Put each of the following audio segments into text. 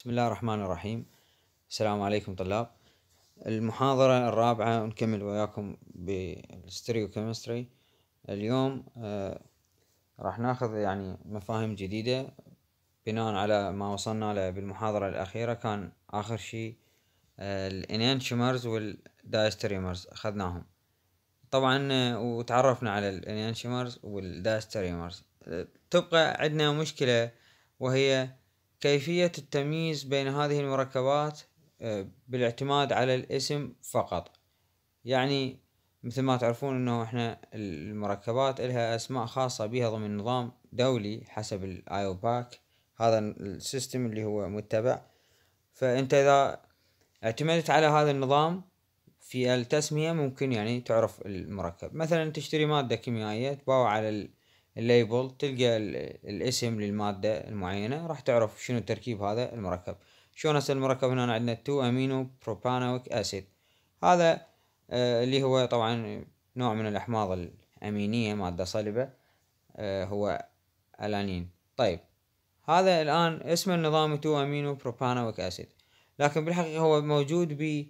بسم الله الرحمن الرحيم السلام عليكم طلاب المحاضرة الرابعة نكمل وياكم بالستريو كيمستري اليوم آه راح ناخذ يعني مفاهيم جديدة بناء على ما وصلنا له بالمحاضرة الأخيرة كان آخر شيء آه الانينشمرز والدايستريمرز أخذناهم طبعا آه، وتعرفنا على الانينشمرز والدايستريمرز آه، تبقى عندنا مشكلة وهي كيفية التمييز بين هذه المركبات آه، بالاعتماد على الاسم فقط يعني مثل ما تعرفون انه احنا المركبات لها اسماء خاصة بها ضمن نظام دولي حسب الايو باك هذا السيستم اللي هو متبع فانت اذا اعتمدت على هذا النظام في التسمية ممكن يعني تعرف المركب مثلا تشتري مادة كيميائية تباوع على الليبل تلقى الاسم للمادة المعينة راح تعرف شنو تركيب هذا المركب شلون هسه المركب هنا عندنا 2 امينو بروبانويك اسيد هذا آه، اللي هو طبعا نوع من الاحماض الامينية مادة صلبة آه، هو الانين طيب هذا الان اسم النظام 2 امينو بروبانويك اسيد لكن بالحقيقة هو موجود ب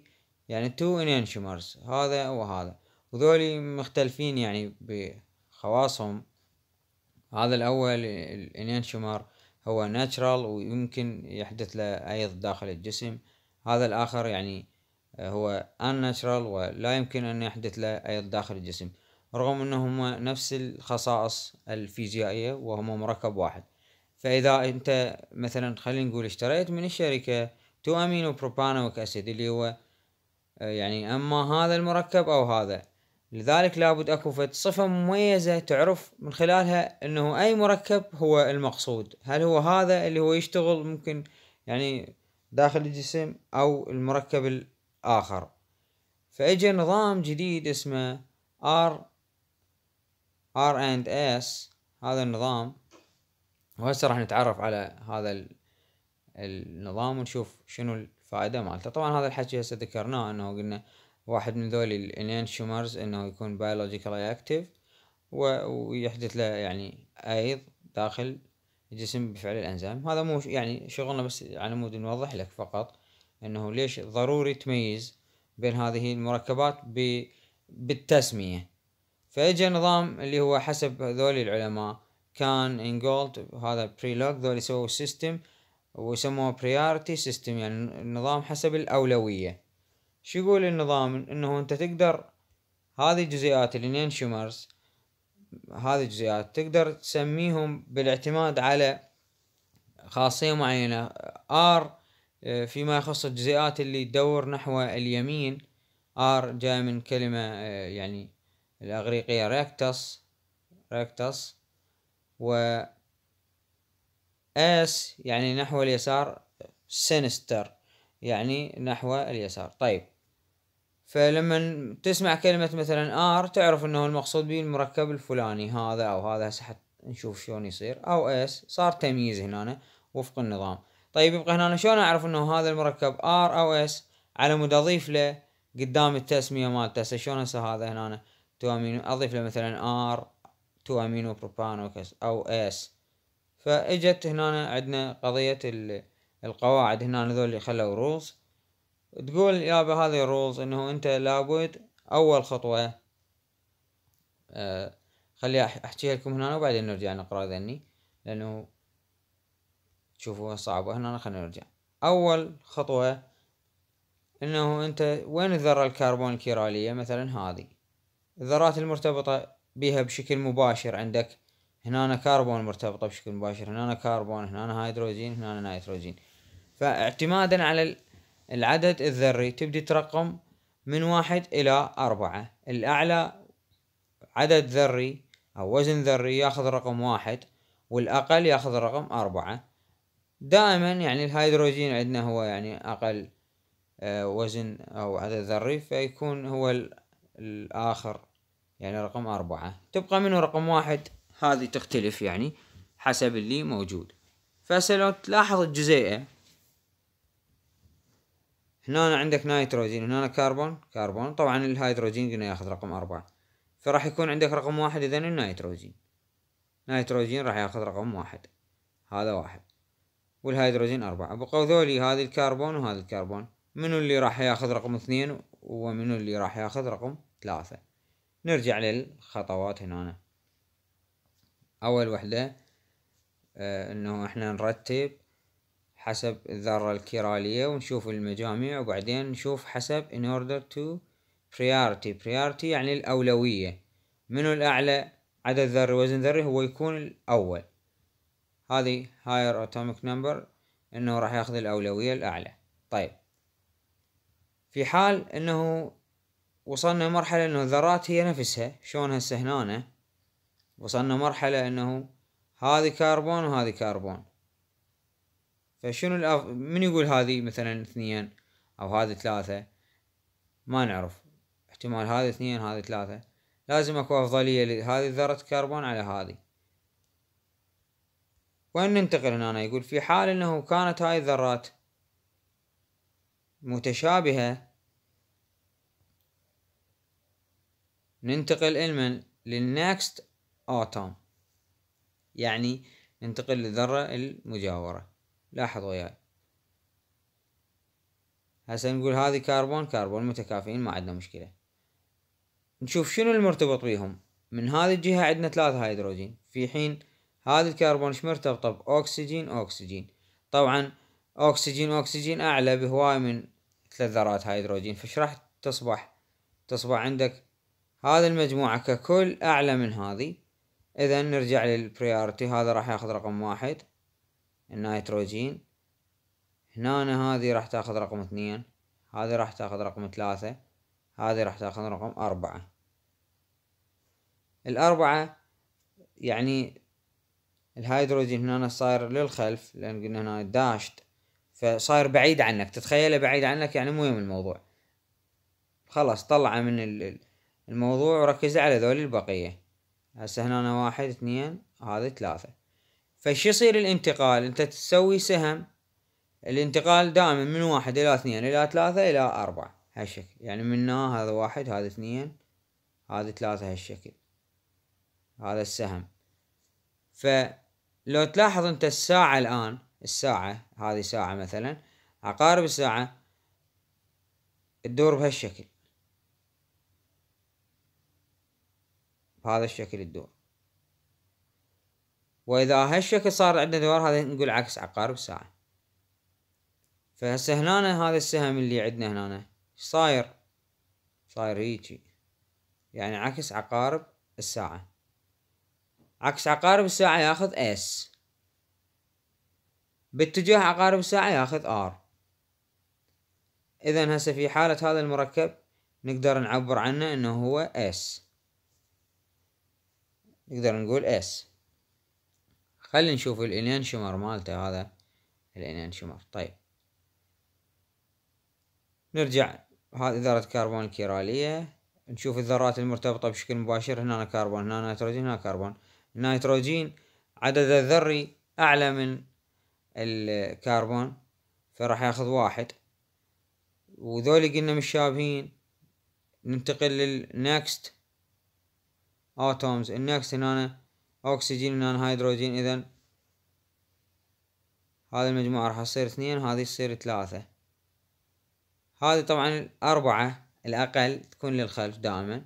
يعني 2 انينشمرز هذا وهذا وذولي مختلفين يعني بخواصهم هذا الأول الانشمار هو ناتشرال ويمكن يحدث له أيض داخل الجسم هذا الآخر يعني آه، هو unnatural ولا يمكن أن يحدث له أيض داخل الجسم رغم أنهما نفس الخصائص الفيزيائية وهما مركب واحد فإذا أنت مثلا خلينا نقول اشتريت من الشركة تو أمينو بروبانويك أسيد اللي هو آه، يعني أما هذا المركب أو هذا لذلك لابد اكو فد صفة مميزة تعرف من خلالها انه اي مركب هو المقصود هل هو هذا اللي هو يشتغل ممكن يعني داخل الجسم او المركب الاخر فاجى نظام جديد اسمه ار R اند اس هذا النظام وهسه راح نتعرف على هذا النظام ونشوف شنو الفائدة مالته طبعا هذا الحكي هسه ذكرناه انه قلنا واحد من ذول الانينشومرز انه يكون biologically اكتيف ويحدث له يعني ايض داخل الجسم بفعل الانزيم هذا مو يعني شغلنا بس على مود نوضح لك فقط انه ليش ضروري تميز بين هذه المركبات ب... بالتسمية فاجى نظام اللي هو حسب ذول العلماء كان انجولد هذا بريلوج ذول سووا سيستم وسموه بريارتي سيستم يعني نظام حسب الأولوية شو يقول النظام انه انت تقدر هذه الجزيئات اللي هذه الجزيئات تقدر تسميهم بالاعتماد على خاصية معينة R آه، فيما يخص الجزيئات اللي تدور نحو اليمين R جاي من كلمة آه، يعني الأغريقية ريكتس ريكتس و S يعني نحو اليسار سينستر يعني نحو اليسار طيب فلما تسمع كلمة مثلا ار تعرف انه المقصود به المركب الفلاني هذا او هذا هسه نشوف شلون يصير او اس صار تمييز هنا وفق النظام طيب يبقى هنا شلون اعرف انه هذا المركب ار او اس على مود اضيف له قدام التسمية مالته هسه شلون هسه هذا هنا تو امينو اضيف له مثلا ار تو امينو بروبان او اس فاجت هنا عندنا قضية القواعد هنا هذول اللي خلوا رولز تقول يا بهذه الرولز انه انت لابد اول خطوة آه خلي احكيها لكم هنا وبعدين نرجع نقرا ذني لانه تشوفوها صعبة هنا خلينا نرجع اول خطوة انه انت وين الذرة الكربون الكيرالية مثلا هذه الذرات المرتبطة بها بشكل مباشر عندك هنا كربون مرتبطة بشكل مباشر هنا كربون هنا هيدروجين هنا نيتروجين فاعتمادا على العدد الذري تبدي ترقم من واحد إلى أربعة الأعلى عدد ذري أو وزن ذري ياخذ رقم واحد والأقل ياخذ رقم أربعة دائما يعني الهيدروجين عندنا هو يعني أقل آه، وزن أو عدد ذري فيكون هو الآخر يعني رقم أربعة تبقى منه رقم واحد هذه تختلف يعني حسب اللي موجود فسلو تلاحظ الجزيئة هنا عندك نيتروجين هنا كربون كربون طبعا الهيدروجين قلنا ياخذ رقم أربعة فراح يكون عندك رقم واحد إذا النيتروجين نيتروجين راح ياخذ رقم واحد هذا واحد والهيدروجين أربعة بقوا ذولي هذا الكربون وهذا الكربون منو اللي راح ياخذ رقم اثنين ومنو اللي راح ياخذ رقم ثلاثة نرجع للخطوات هنا أول وحدة آه انه احنا نرتب حسب الذرة الكرالية ونشوف المجاميع وبعدين نشوف حسب in order to priority priority يعني الأولوية منو الأعلى عدد ذري وزن ذري هو يكون الأول هذه higher atomic number انه راح ياخذ الأولوية الأعلى طيب في حال انه وصلنا مرحلة انه الذرات هي نفسها شلون هسه هنا وصلنا مرحلة انه هذه كربون وهذه كربون فشنو الأف... من يقول هذه مثلا اثنين او هذه ثلاثة ما نعرف احتمال هذه اثنين هذه ثلاثة لازم اكو افضلية لهذه ذرة كربون على هذه وين ننتقل هنا يقول في حال انه كانت هاي الذرات متشابهة ننتقل المن للنكست اوتوم يعني ننتقل للذرة المجاورة لاحظوا وياي هسه نقول هذه كربون كربون متكافئين ما عندنا مشكلة نشوف شنو المرتبط بيهم من هذه الجهة عندنا ثلاثة هيدروجين في حين هذا الكربون مرتبطة بأكسجين أكسجين طبعا أكسجين أكسجين أعلى بهواي من ثلاث ذرات هيدروجين فش راح تصبح تصبح عندك هذا المجموعة ككل أعلى من هذه إذا نرجع للبريارتي هذا راح ياخذ رقم واحد النيتروجين هنا هذه راح تاخذ رقم اثنين هذه راح تاخذ رقم ثلاثة هذه راح تاخذ رقم أربعة الأربعة يعني الهيدروجين هنا صاير للخلف لأن قلنا هنا داشت فصاير بعيد عنك تتخيله بعيد عنك يعني مو يوم الموضوع خلاص طلعه من الموضوع وركز على ذول البقية هسه هنا واحد اثنين هذه ثلاثة فش يصير الانتقال انت تسوي سهم الانتقال دائما من واحد الى اثنين الى ثلاثة الى اربعة هالشكل يعني من هذا واحد هذا اثنين هذا ثلاثة هالشكل هذا السهم فلو تلاحظ انت الساعة الان الساعة هذه ساعة مثلا عقارب الساعة تدور بهالشكل بهذا الشكل تدور واذا هالشكل صار عندنا دوار هذا نقول عكس عقارب الساعة فهسه هنا هذا السهم اللي عندنا هنا صاير صاير هيجي يعني عكس عقارب الساعة عكس عقارب الساعة ياخذ اس باتجاه عقارب الساعة ياخذ ار اذا هسه في حالة هذا المركب نقدر نعبر عنه انه هو اس نقدر نقول اس خلينا نشوف الانين شمر مالته هذا الانين شمر طيب نرجع هذه ذرة كربون الكيرالية نشوف الذرات المرتبطة بشكل مباشر هنا كربون هنا نيتروجين هنا كربون النيتروجين عدد الذري أعلى من الكربون فراح ياخذ واحد وذولي قلنا مشابهين ننتقل للنكست اتومز النكست هنا أكسجين من هيدروجين إذا هذا المجموعة راح تصير اثنين هذه تصير ثلاثة هذه طبعا الأربعة الأقل تكون للخلف دائما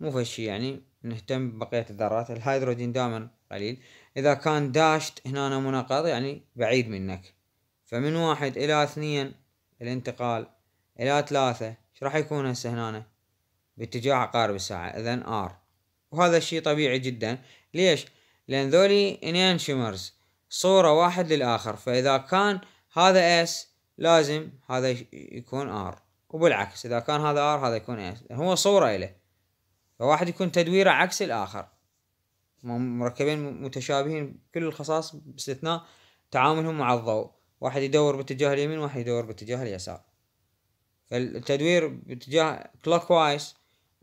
مو فشي يعني نهتم ببقية الذرات الهيدروجين دائما قليل إذا كان داشت هنا منقض يعني بعيد منك فمن واحد إلى اثنين الانتقال إلى ثلاثة ايش راح يكون هسه هنا باتجاه عقارب الساعة إذا آر وهذا الشيء طبيعي جدا ليش؟ لأن ذولي انيانشيمرز صورة واحد للآخر فإذا كان هذا اس لازم هذا يكون ار وبالعكس إذا كان هذا ار هذا يكون اس هو صورة إله فواحد يكون تدويره عكس الآخر مركبين متشابهين كل الخصائص باستثناء تعاملهم مع الضوء واحد يدور باتجاه اليمين واحد يدور باتجاه اليسار فالتدوير باتجاه كلوك وايز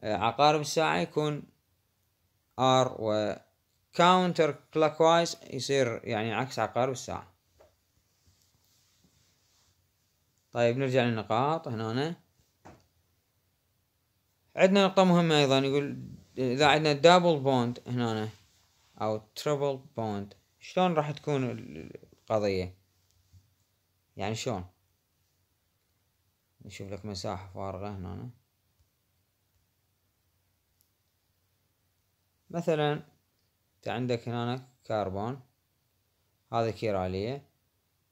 آه، عقارب الساعة يكون ار و كاونتر كلوك وايز يصير يعني عكس عقارب الساعة طيب نرجع للنقاط هنا عندنا نقطة مهمة أيضا يقول إذا عندنا دبل بوند هنا أو تربل بوند شلون راح تكون القضية يعني شلون نشوف لك مساحة فارغة هنا مثلا انت عندك هنا كربون هذا كيرالية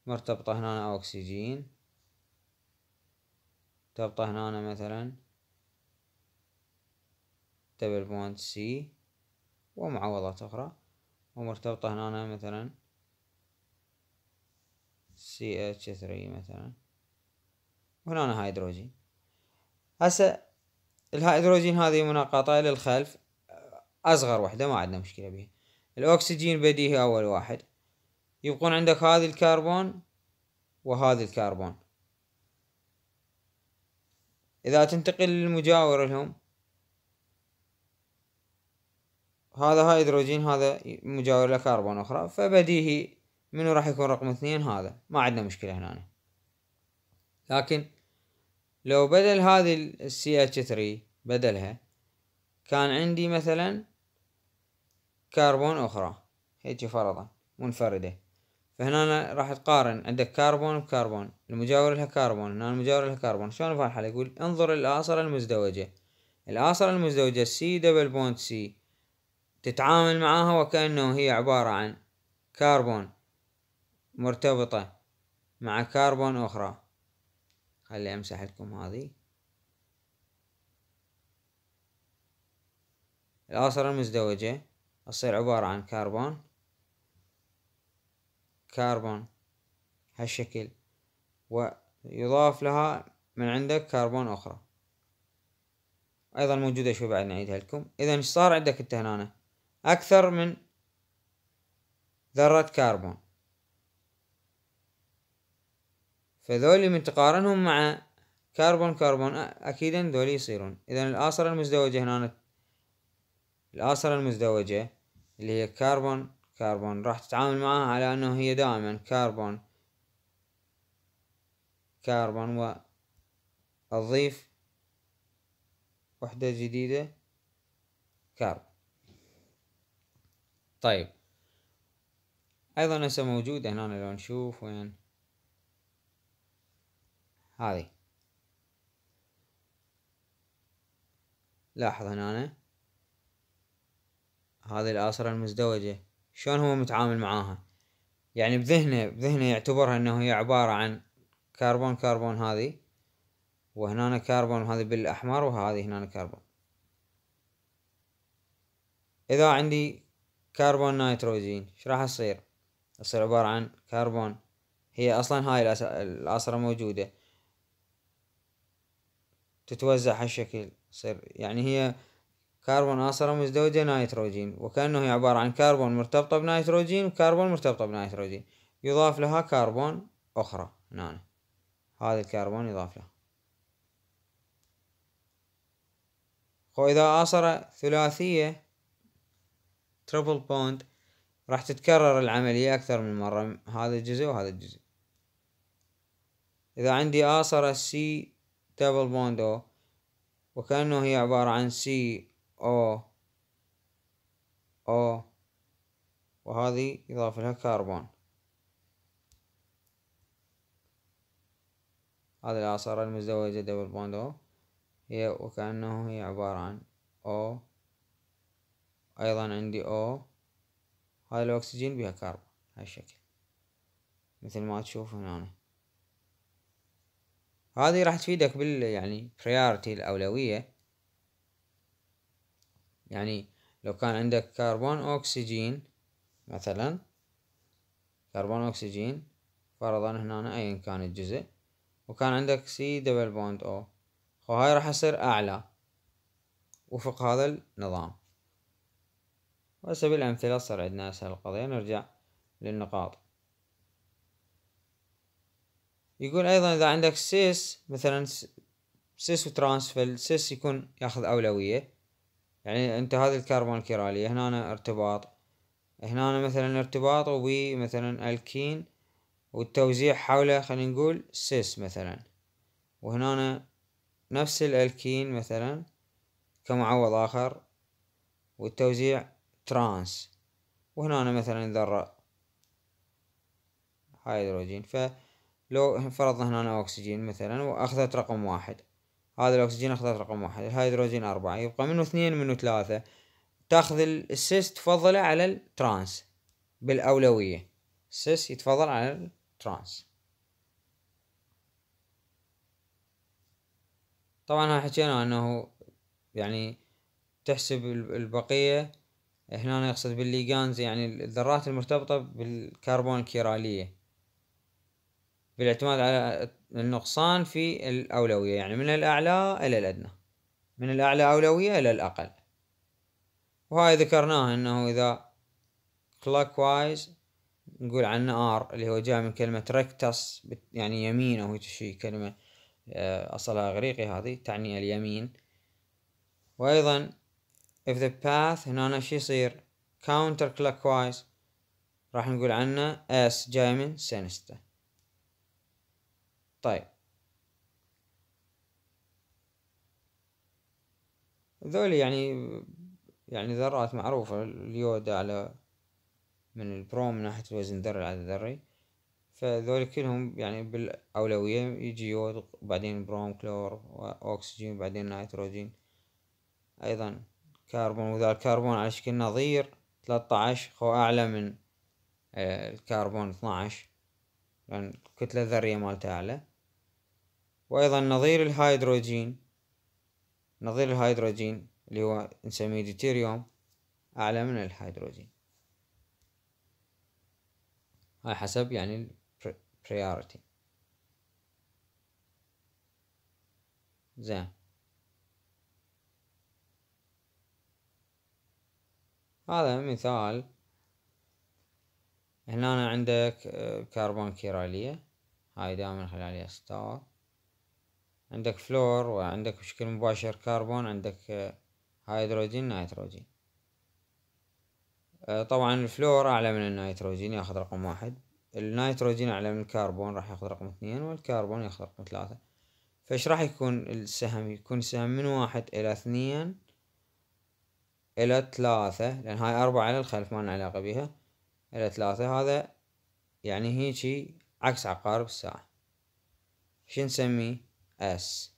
مرتبطة هنا اوكسجين مرتبطة هنا مثلا دبل بوند سي ومعوضات أخرى ومرتبطة هنا مثلا سي اتش ثري مثلا وهنا هيدروجين هسه الهيدروجين هذه مناقطة للخلف أصغر وحدة ما عندنا مشكلة بيها الأكسجين بديهي أول واحد يبقون عندك هذه الكربون وهذي الكربون إذا تنتقل للمجاور لهم هذا هيدروجين هذا مجاور له كربون أخرى فبديهي منو راح يكون رقم اثنين هذا ما عندنا مشكلة هنا لكن لو بدل هذه ال ch 3 بدلها كان عندي مثلا كربون أخرى هيك فرضا منفردة فهنا راح تقارن عندك كربون بكربون المجاور لها كربون هنا المجاور لها كربون شلون فالحل يقول انظر الآصرة المزدوجة الآصرة المزدوجة سي دبل بوند سي تتعامل معاها وكأنه هي عبارة عن كربون مرتبطة مع كربون أخرى خلي أمسح لكم هذه الآصرة المزدوجة أصير عبارة عن كربون كربون هالشكل ويضاف لها من عندك كربون أخرى أيضا موجودة شوي بعد نعيدها لكم إذا صار عندك أنت هنا أكثر من ذرة كربون فذولي من تقارنهم مع كربون كربون أكيدا ذولي يصيرون إذا الآصرة المزدوجة هنا الآصرة المزدوجة اللي هي كربون كربون راح تتعامل معها على أنه هي دائما كربون كربون وأضيف وحدة جديدة كربون طيب أيضا هسه موجودة هنا لو نشوف وين هذه لاحظ هنا هذه الاسرة المزدوجة شلون هو متعامل معاها يعني بذهنه بذهنه يعتبرها انه هي عبارة عن كربون كربون هذه وهنا كربون هذه بالاحمر وهذه هنا كربون اذا عندي كربون نيتروجين ايش راح يصير يصير عبارة عن كربون هي اصلا هاي الاسرة موجودة تتوزع هالشكل تصير يعني هي كربون آثر مزدوجة نيتروجين وكأنه هي عبارة عن كربون مرتبطة بنيتروجين وكربون مرتبطة بنيتروجين يضاف لها كربون أخرى هنا هذا الكربون يضاف له وإذا آثر ثلاثية تربل بوند راح تتكرر العملية أكثر من مرة هذا الجزء وهذا الجزء إذا عندي آثر سي دبل بوند أو وكأنه هي عبارة عن سي أو أو وهذه يضاف لها كربون هذه العصارة المزدوجة دبل بوند أو هي وكأنه هي عبارة عن أو أيضا عندي أو هذا الأكسجين بها كربون هاي الشكل مثل ما تشوف هنا هذه راح تفيدك بال يعني priority الأولوية يعني لو كان عندك كربون أكسجين مثلا كربون أكسجين فرضا هنا أيا كان الجزء وكان عندك سي دبل بوند أو فهاي راح يصير أعلى وفق هذا النظام وسبيل الامثله صار عندنا أسهل القضية نرجع للنقاط يقول أيضا إذا عندك سيس مثلا سيس وترانسفل سيس يكون ياخذ أولوية يعني انت هذا الكربون الكيرالي هنا ارتباط هنا مثلا ارتباط وبي مثلا الكين والتوزيع حوله خلينا نقول سيس مثلا وهنا نفس الالكين مثلا كمعوض اخر والتوزيع ترانس وهنا مثلا ذرة هيدروجين فلو فرضنا هنا اكسجين مثلا واخذت رقم واحد هذا الأكسجين أخذت رقم واحد الهيدروجين أربعة يبقى منه اثنين منه ثلاثة تاخذ السيس تفضله على الترانس بالأولوية السيس يتفضل على الترانس طبعا حكينا أنه يعني تحسب البقية هنا يقصد بالليجانز يعني الذرات المرتبطة بالكربون الكيرالية بالاعتماد على النقصان في الأولوية يعني من الأعلى إلى الأدنى من الأعلى أولوية إلى الأقل وهاي ذكرناها أنه إذا clockwise نقول عنه R اللي هو جاي من كلمة rectus يعني يمين أو شيء كلمة آه، أصلها إغريقي هذه تعني اليمين وأيضا if the path هنا شو يصير counter clockwise راح نقول عنه S جاي من سينستا طيب ذولي يعني يعني ذرات معروفة اليود على من البروم من ناحية الوزن ذري على ذري فذولي كلهم يعني بالأولوية يجي يود بعدين بروم كلور وأكسجين بعدين نيتروجين أيضا كربون وذا الكربون على شكل نظير ثلاثة عشر هو أعلى من آه، الكربون اثنا عشر لأن الكتلة الذرية مالته أعلى وأيضا نظير الهيدروجين نظير الهيدروجين اللي هو نسميه ديتيريوم أعلى من الهيدروجين هاي حسب يعني البريورتي زين هذا مثال هنا عندك آه، كربون كيرالية هاي دائما عليها ستار عندك فلور وعندك بشكل مباشر كربون عندك آه، هيدروجين نيتروجين آه، طبعا الفلور أعلى من النيتروجين ياخذ رقم واحد النيتروجين أعلى من الكربون راح ياخذ رقم اثنين والكربون ياخذ رقم ثلاثة فايش راح يكون السهم يكون سهم من واحد إلى اثنين إلى ثلاثة لأن هاي أربعة على الخلف ما لنا علاقة بيها إلى ثلاثة هذا يعني هيجي عكس عقارب الساعة شو نسميه S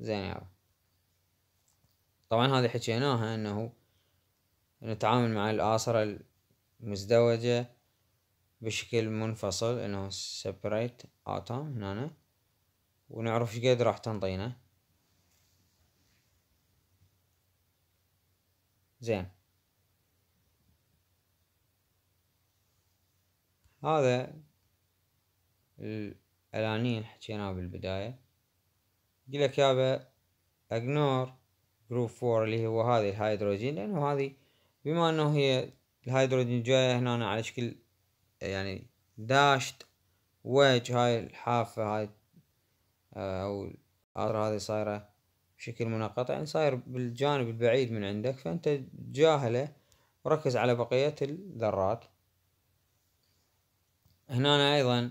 زين يلا طبعا هذه حكيناها انه نتعامل مع الآسرة المزدوجة بشكل منفصل انه separate atom هنا ونعرف شقد راح تنطينا زين هذا الانين حكيناها بالبداية يقولك يابا اجنور جروب فور اللي هو هذه الهيدروجين لأنه هذه بما أنه هي الهيدروجين جاية هنا على شكل يعني داشت وجه هاي الحافة هاي آه، أو الأرض هذه صايرة بشكل منقطع يعني صاير بالجانب البعيد من عندك فأنت جاهله وركز على بقية الذرات هنا أيضا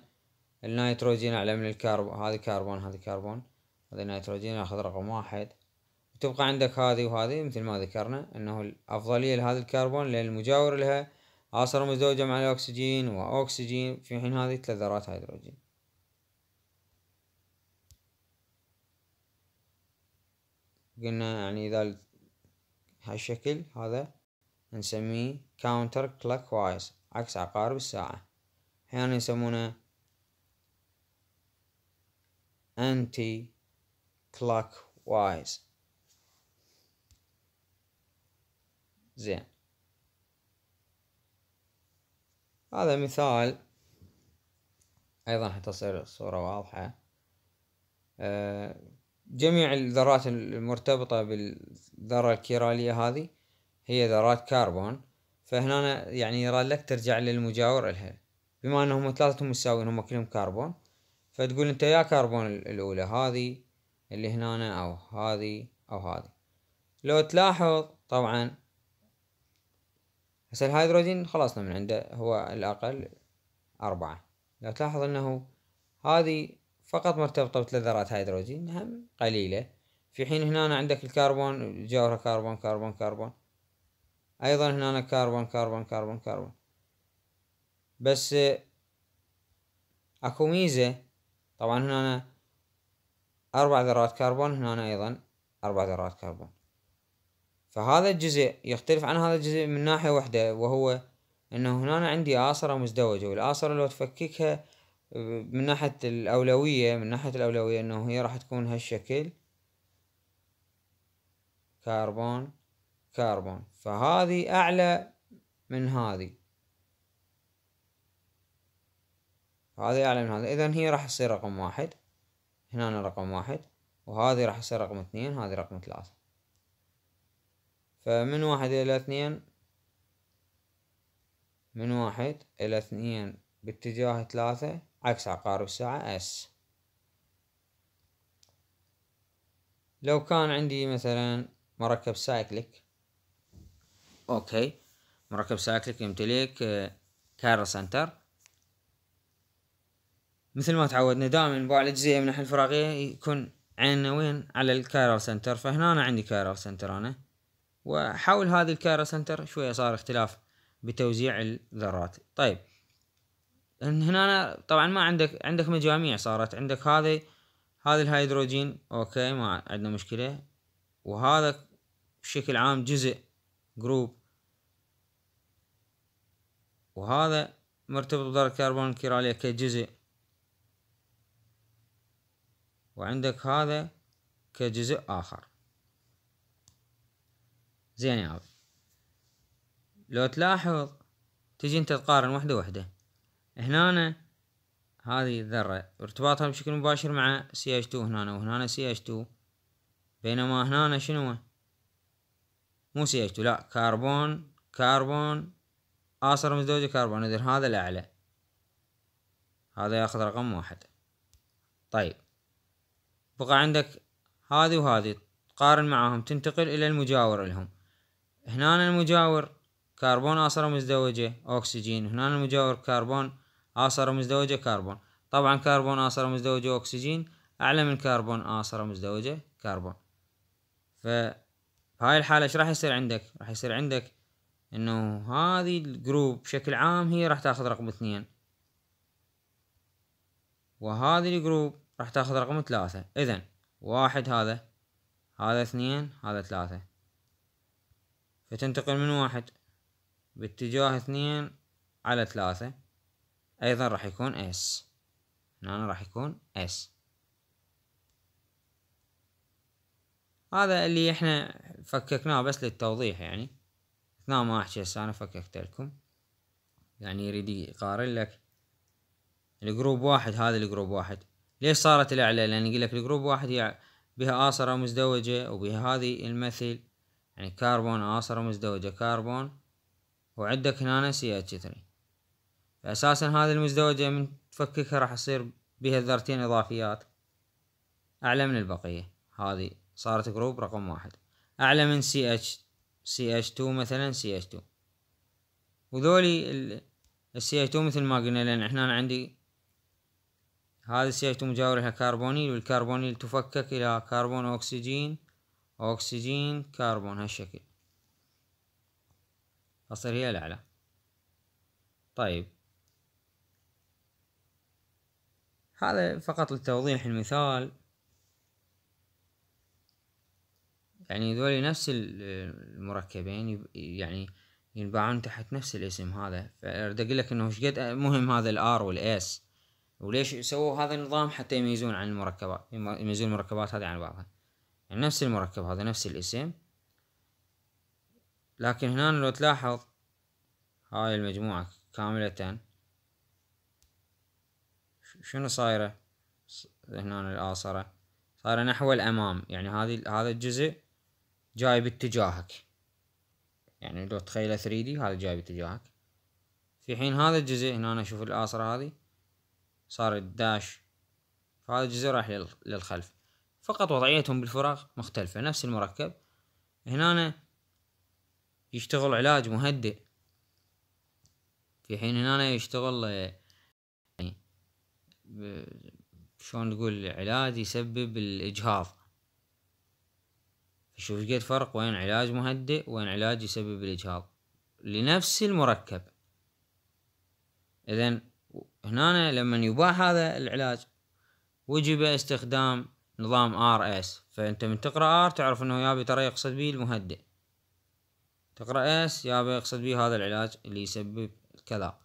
النيتروجين أعلى من الكربون هذه كربون هذه كربون هذه نيتروجين أخذ رقم واحد وتبقى عندك هذه وهذه مثل ما ذكرنا أنه الأفضلية لهذا الكربون لأن المجاور لها عصر مزدوجة مع الأكسجين وأكسجين في حين هذه ثلاث ذرات هيدروجين قلنا يعني إذا هالشكل هذا نسميه كاونتر clockwise وايز عكس عقارب الساعة أحيانا يسمونه anti clockwise زين هذا مثال ايضا حتى تصير الصورة واضحة آه، جميع الذرات المرتبطة بالذرة الكيرالية هذه هي ذرات كربون فهنا يعني يراد لك ترجع للمجاور لها بما انهم ثلاثتهم مساويين هم كلهم كربون فتقول انت يا كربون الاولى هذه اللي هنا او هذه او هذه لو تلاحظ طبعا هسه الهيدروجين خلصنا من عنده هو الاقل اربعة لو تلاحظ انه هذه فقط مرتبطة بثلاث ذرات هيدروجين هم قليلة في حين هنا عندك الكربون جوهره كربون كربون كربون ايضا هنا كربون كربون كربون كربون بس اكو ميزة طبعا هنا أنا أربع ذرات كربون هنا أنا أيضا أربع ذرات كربون فهذا الجزء يختلف عن هذا الجزء من ناحية واحدة وهو أنه هنا أنا عندي آصرة مزدوجة والآصرة لو تفككها من ناحية الأولوية من ناحية الأولوية أنه هي راح تكون هالشكل كربون كربون فهذه أعلى من هذه هذا أعلى من هذا إذا هي راح تصير رقم واحد هنا رقم واحد وهذه راح تصير رقم اثنين هذه رقم ثلاثة فمن واحد إلى اثنين من واحد إلى اثنين باتجاه ثلاثة عكس عقارب الساعة اس لو كان عندي مثلا مركب سايكليك اوكي مركب سايكليك يمتلك كارل سنتر مثل ما تعودنا دائما نباع الأجزية من ناحية الفراغية يكون عيننا وين على الكايرال سنتر فهنا أنا عندي كايرال سنتر أنا وحول هذه الكايرال سنتر شوية صار اختلاف بتوزيع الذرات طيب هنا أنا طبعا ما عندك عندك مجاميع صارت عندك هذه هذا الهيدروجين اوكي ما عندنا مشكلة وهذا بشكل عام جزء جروب وهذا مرتبط بدار الكربون الكيرالية كجزء وعندك هذا كجزء آخر زين يا عبد لو تلاحظ تجي انت تقارن وحدة وحدة هنا هذه الذرة ارتباطها بشكل مباشر مع CH2 هنا وهنا CH2 بينما هنا شنو مو CH2 لا كربون كربون آصر مزدوجة كربون هذا الأعلى هذا ياخذ رقم واحد طيب بقى عندك هذه وهذه تقارن معاهم تنتقل إلى المجاور لهم هنا المجاور كربون اصره مزدوجة أكسجين هنا المجاور كربون اصره مزدوجة كربون طبعا كربون اصره مزدوجة أكسجين أعلى من كربون اصره مزدوجة كربون فهاي الحالة ايش راح يصير عندك راح يصير عندك انه هذه الجروب بشكل عام هي راح تاخذ رقم اثنين وهذه الجروب راح تاخذ رقم ثلاثة اذا واحد هذا هذا اثنين هذا ثلاثة فتنتقل من واحد باتجاه اثنين على ثلاثة ايضا راح يكون اس هنا راح يكون اس هذا اللي احنا فككناه بس للتوضيح يعني اثناء ما احكي هسه انا فككت لكم يعني يريد يقارن لك الجروب واحد هذا الجروب واحد ليش صارت الأعلى لأن يقول لك الجروب واحد بها آصرة مزدوجة وبها هذه المثل يعني كربون آصرة مزدوجة كربون وعندك هنا سي اتش 3 فأساسا هذه المزدوجة من تفككها راح يصير بها ذرتين إضافيات أعلى من البقية هذه صارت جروب رقم واحد أعلى من سي اتش سي اتش 2 مثلا سي اتش 2 وذولي السي اتش 2 مثل ما قلنا لأن إحنا عندي هذه صيغته مجاورها كربونيل والكربونيل تفكك إلى كربون أكسجين أكسجين كربون هالشكل تصير هي الأعلى طيب هذا فقط لتوضيح المثال يعني ذولي نفس المركبين يعني ينباعون تحت نفس الاسم هذا فأرد أقول لك إنه مهم هذا الآر والإس وليش سووا هذا النظام حتى يميزون عن المركبات يميزون المركبات هذه عن بعضها يعني نفس المركب هذا نفس الاسم لكن هنا لو تلاحظ هاي المجموعة كاملة شنو صايرة هنا الآصرة صايرة نحو الأمام يعني هذه هذا الجزء جاي باتجاهك يعني لو تخيله 3D هذا جاي باتجاهك في حين هذا الجزء هنا أشوف الآصرة هذه صار الداش فهذا الجزء راح للخلف فقط وضعيتهم بالفراغ مختلفة نفس المركب هنا يشتغل علاج مهدئ في حين هنا يشتغل يعني شلون نقول علاج يسبب الإجهاض شوف قد فرق وين علاج مهدئ وين علاج يسبب الإجهاض لنفس المركب إذا هنا لما يباع هذا العلاج وجب استخدام نظام ار اس فانت من تقرا ار تعرف انه يابي ترى يقصد به المهدئ تقرا اس يابي يقصد به هذا العلاج اللي يسبب كذا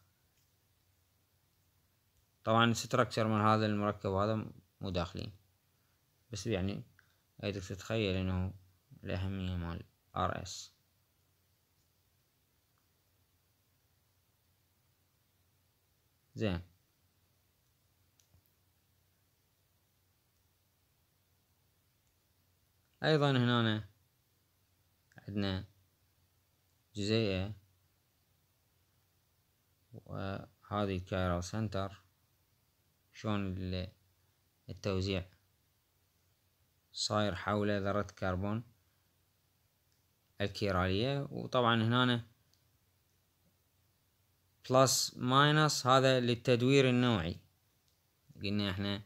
طبعا الستركتشر من هذا المركب هذا مو داخلين بس يعني ايدك تتخيل انه الاهمية مال ار اس زين ايضا هنا عندنا جزيئة وهذه الكايرال سنتر شلون التوزيع صاير حول ذرة كربون الكيرالية وطبعا هنا بلس ماينس هذا للتدوير النوعي قلنا احنا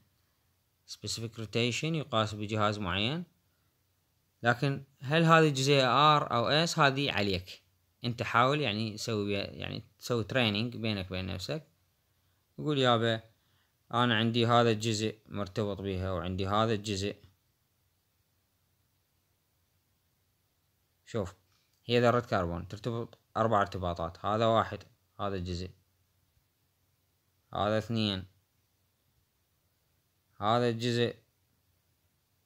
specific rotation يقاس بجهاز معين لكن هل هذه الجزيئة R أو S هذه عليك انت حاول يعني تسوي يعني تسوي تريننج بينك وبين نفسك يقول يابا انا عندي هذا الجزء مرتبط بها وعندي هذا الجزء شوف هي ذرة كربون ترتبط اربع ارتباطات هذا واحد هذا جزء هذا اثنين هذا الجزء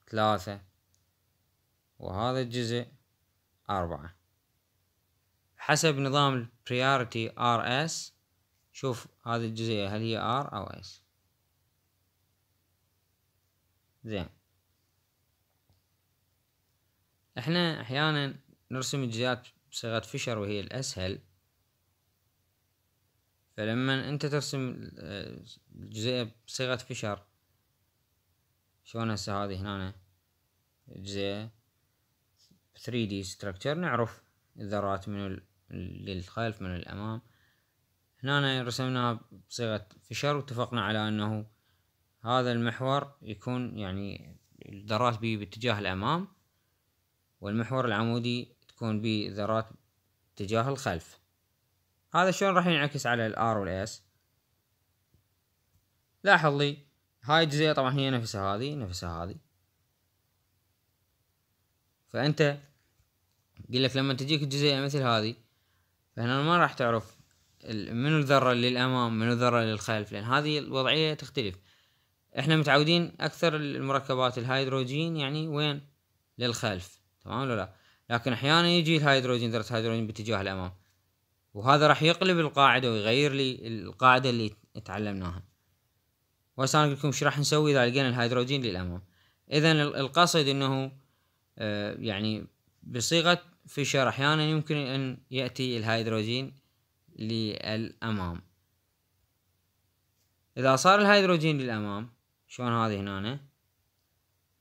ثلاثة وهذا الجزء أربعة حسب نظام priority RS شوف هذا الجزء هل هي R أو S زين احنا احيانا نرسم الجزيئات بصيغة فيشر وهي الأسهل فلما انت ترسم الجزيئة بصيغة فشر شلون هسه هذه هنا جزييه 3 3D structure نعرف الذرات من للخلف من الأمام هنا رسمناها بصيغة فشر واتفقنا على أنه هذا المحور يكون يعني الذرات بي باتجاه الأمام والمحور العمودي تكون بي ذرات اتجاه الخلف هذا شلون راح ينعكس على الار والاس لاحظ لي هاي الجزئية طبعا هي نفسها هذه نفسها هذه فانت قل لك لما تجيك الجزئية مثل هذه فهنا ما راح تعرف منو الذرة اللي للأمام منو الذرة اللي للخلف لأن هذه الوضعية تختلف احنا متعودين أكثر المركبات الهيدروجين يعني وين للخلف تمام ولا لا لكن أحيانا يجي الهيدروجين ذرة هيدروجين باتجاه الأمام وهذا راح يقلب القاعدة ويغير لي القاعدة اللي تعلمناها وهسه انا لكم ايش راح نسوي اذا لقينا الهيدروجين للامام اذا القصد انه آه، يعني بصيغة فيشر احيانا يمكن ان يأتي الهيدروجين للامام اذا صار الهيدروجين للامام شلون هذه هنا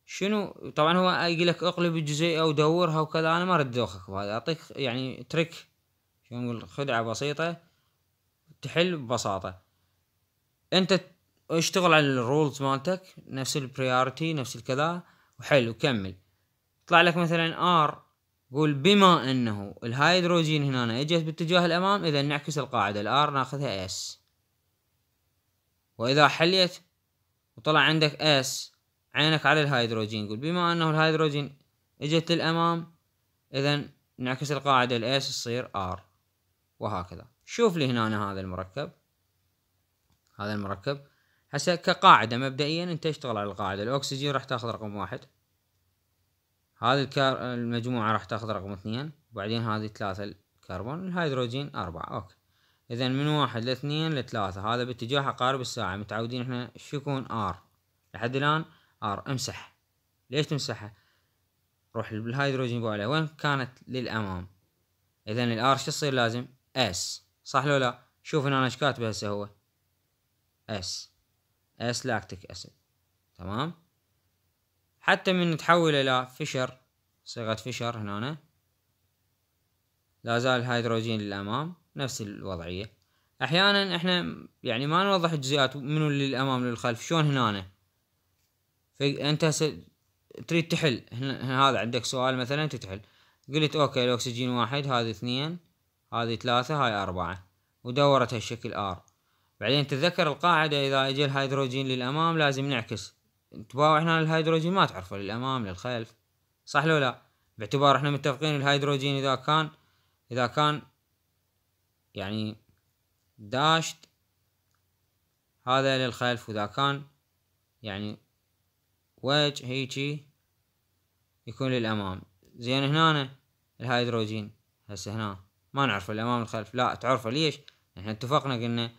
شنو طبعا هو يقول لك اقلب الجزيئة ودورها وكذا انا ما دوخك بهذا اعطيك يعني ترك نقول خدعة بسيطة تحل ببساطة انت اشتغل على الرولز مالتك نفس البريورتي نفس الكذا وحل وكمل طلع لك مثلا ار قول بما انه الهيدروجين هنا اجت باتجاه الامام اذا نعكس القاعدة الار ناخذها اس واذا حليت وطلع عندك اس عينك على الهيدروجين قول بما انه الهيدروجين اجت للامام اذا نعكس القاعدة الاس تصير ار وهكذا شوف لي هنا هذا المركب هذا المركب هسه كقاعدة مبدئيا انت اشتغل على القاعدة الاكسجين راح تاخذ رقم واحد هذا الكار المجموعة راح تاخذ رقم اثنين وبعدين هذه ثلاثة الكربون الهيدروجين أربعة أوكي إذا من واحد لاثنين لثلاثة هذا باتجاه عقارب الساعة متعودين احنا شو يكون آر لحد الآن آر امسح ليش تمسحه؟ روح للهيدروجين بولا وين كانت للأمام إذا الآر شو يصير لازم؟ اس صح لو لا شوف هنا ايش كاتب هسه هو اس اس لاكتيك اسيد تمام حتى من نتحول الى فشر صيغه فشر هنا لا زال الهيدروجين للامام نفس الوضعيه احيانا احنا يعني ما نوضح الجزيئات منو للامام للخلف شلون هنا فانت تريد تحل هنا هذا عندك سؤال مثلا تتحل قلت اوكي الاكسجين واحد هذا اثنين هذه ثلاثة هاي أربعة ودورت هالشكل ار بعدين تذكر القاعدة إذا اجى الهيدروجين للأمام لازم نعكس انتباهوا احنا الهيدروجين ما تعرفه للأمام للخلف صح لو لا باعتبار احنا متفقين الهيدروجين إذا كان إذا كان يعني داشت هذا للخلف وإذا كان يعني وجه هيجي يكون للأمام زين هنا الهيدروجين هسه هنا ما نعرف الامام الخلف لا تعرفه ليش احنا اتفقنا قلنا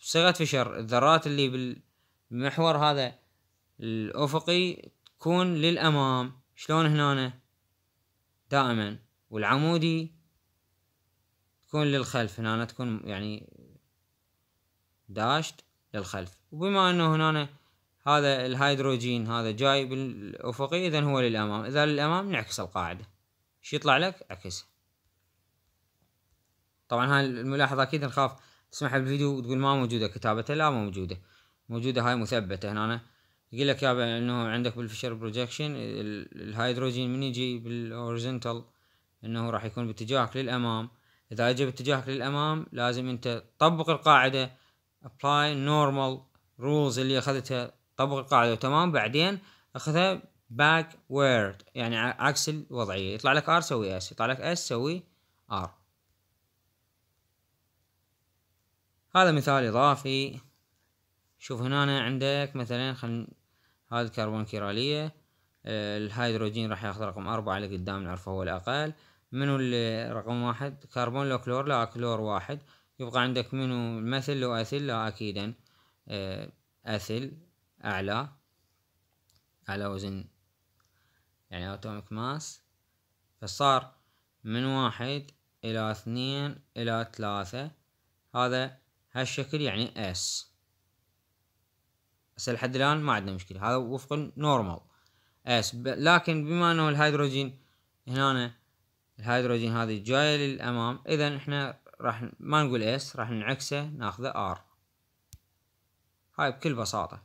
صيغة فشر الذرات اللي بالمحور هذا الافقي تكون للامام شلون هنا دائما والعمودي تكون للخلف هنا تكون يعني داشت للخلف وبما انه هنا هذا الهيدروجين هذا جاي بالافقي اذا هو للامام اذا للامام نعكس القاعده شو يطلع لك عكسه طبعا هاي الملاحظة أكيد نخاف تسمعها بالفيديو وتقول ما موجودة كتابته لا موجودة موجودة هاي مثبتة هنا أنا يقول لك يابا انه عندك بالفشر بروجكشن الهيدروجين من يجي بالاوريزنتال انه راح يكون باتجاهك للامام اذا اجى باتجاهك للامام لازم انت تطبق القاعده ابلاي نورمال رولز اللي اخذتها طبق القاعده تمام بعدين اخذها باك وورد يعني عكس الوضعيه يطلع لك ار سوي اس يطلع لك اس سوي ار هذا مثال إضافي شوف هنا عندك مثلا خل هذا الكربون كيرالية آه، الهيدروجين راح ياخذ رقم أربعة اللي قدام نعرفه هو الأقل منو اللي رقم واحد كربون لو كلور لا كلور واحد يبقى عندك منو مثل لو أثيل لا أكيدا أثيل آه، أعلى على وزن يعني أتوميك ماس فصار من واحد إلى اثنين إلى ثلاثة هذا هالشكل يعني اس هسه لحد الان ما عندنا مشكله هذا وفق النورمال اس لكن بما انه الهيدروجين هنا الهيدروجين هذه جايه للامام اذا احنا راح ما نقول اس راح نعكسه ناخذه ار هاي بكل بساطه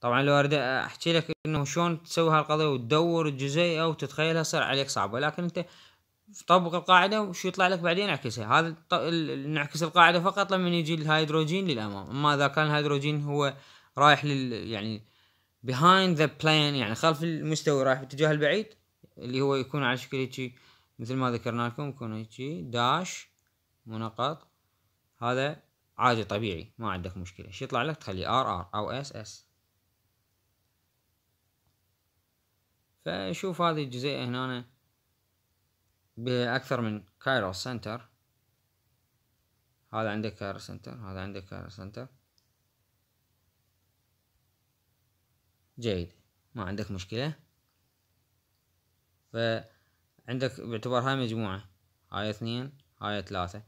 طبعا لو اريد احكي لك انه شلون تسوي هالقضيه وتدور الجزيئه وتتخيلها صار عليك صعبه لكن انت طبق القاعدة وشو يطلع لك بعدين اعكسها هذا نعكس القاعدة فقط لما يجي الهيدروجين للأمام أما إذا كان الهيدروجين هو رايح لل يعني behind the plane يعني خلف المستوي رايح باتجاه البعيد اللي هو يكون على شكل هيجي مثل ما ذكرنا لكم يكون هيجي داش منقط هذا عادي طبيعي ما عندك مشكلة شو يطلع لك تخلي ار ار او اس اس فشوف هذه الجزئية هنا بأكثر من كايرو سنتر هذا عندك كايرو سنتر هذا عندك كايرو سنتر جيد ما عندك مشكلة فعندك باعتبار هاي مجموعة هاي اثنين هاي ثلاثة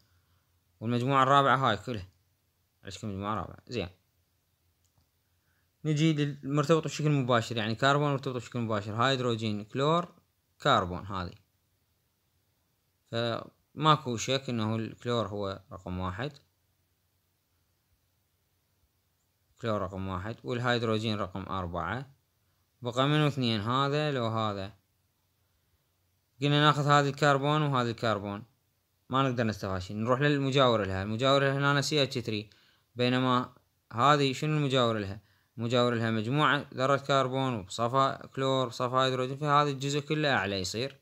والمجموعة الرابعة هاي كلها عندكم مجموعة رابعة زين نجي للمرتبط بشكل مباشر يعني كربون مرتبط بشكل مباشر هيدروجين كلور كربون هذه فماكو شك انه الكلور هو رقم واحد كلور رقم واحد والهيدروجين رقم أربعة بقى منو اثنين هذا لو هذا قلنا ناخذ هذا الكربون وهذا الكربون ما نقدر نستفاد شيء نروح للمجاور لها المجاور لها هنا سي اتش 3 بينما هذه شنو المجاور لها مجاور لها مجموعة ذرة كربون وصفا كلور بصفى هيدروجين فهذا الجزء كله أعلى يصير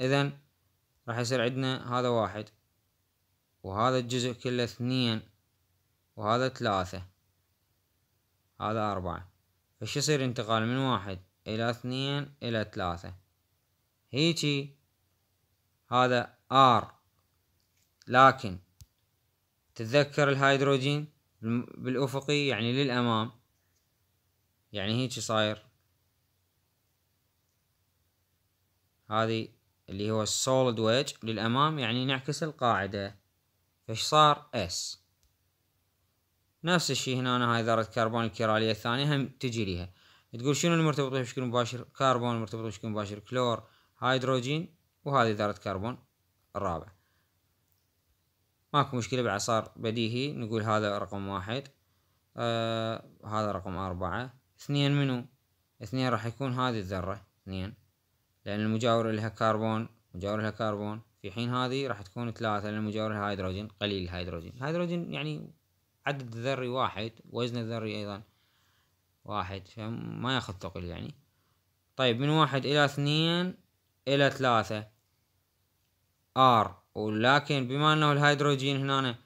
إذا راح يصير عندنا هذا واحد وهذا الجزء كله اثنين وهذا ثلاثة هذا أربعة فش يصير انتقال من واحد إلى اثنين إلى ثلاثة هيجي هذا آر لكن تتذكر الهيدروجين بالأفقي يعني للأمام يعني هيجي صاير هذه اللي هو السوليد ويج للأمام يعني نعكس القاعدة فش صار اس نفس الشيء هنا أنا هاي ذرة كربون الكيرالية الثانية هم تجي ليها تقول شنو المرتبط بشكل مباشر كربون المرتبط بشكل مباشر كلور هيدروجين وهذه ذرة كربون الرابع ماكو مشكلة بعد صار بديهي نقول هذا رقم واحد آه هذا رقم أربعة اثنين منو اثنين راح يكون هذه الذرة اثنين لأن المجاور لها كربون مجاور لها كربون في حين هذه راح تكون ثلاثة لأن المجاور لها هيدروجين قليل الهيدروجين هيدروجين يعني عدد الذري واحد وزن الذري أيضا واحد فما ياخذ ثقل يعني طيب من واحد إلى اثنين إلى ثلاثة آر ولكن بما أنه الهيدروجين هنا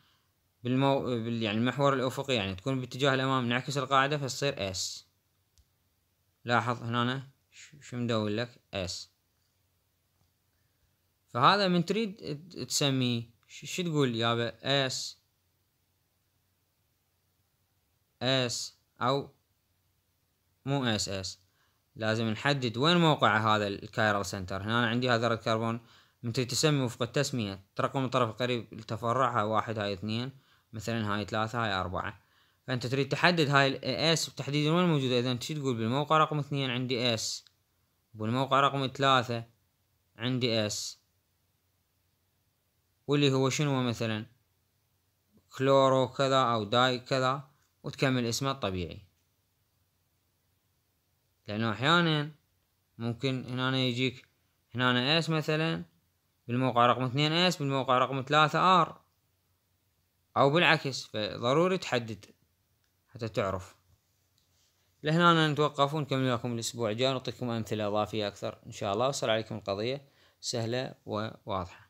بالمو... بال... يعني المحور الأفقي يعني تكون باتجاه الأمام نعكس القاعدة فتصير اس لاحظ هنا شو مدون لك اس فهذا من تريد تسميه شو تقول يابا اس اس او مو اس اس لازم نحدد وين موقع هذا الكايرال سنتر هنا أنا عندي هذا الكربون من تريد تسمي وفق التسمية رقم الطرف القريب لتفرع هاي واحد هاي اثنين مثلا هاي ثلاثة هاي أربعة فأنت تريد تحدد هاي اس تحديدا وين موجودة إذا شو تقول بالموقع رقم اثنين عندي اس بالموقع رقم ثلاثة عندي اس واللي هو شنو مثلا كلورو كذا أو داي كذا وتكمل اسمه الطبيعي لأنه أحيانا ممكن هنا يجيك هنا اس مثلا بالموقع رقم اثنين اس بالموقع رقم ثلاثة ار او بالعكس فضروري تحدد حتى تعرف لهنا نتوقف ونكمل لكم الاسبوع الجاي ونعطيكم امثلة اضافية اكثر ان شاء الله وصل عليكم القضية سهلة وواضحة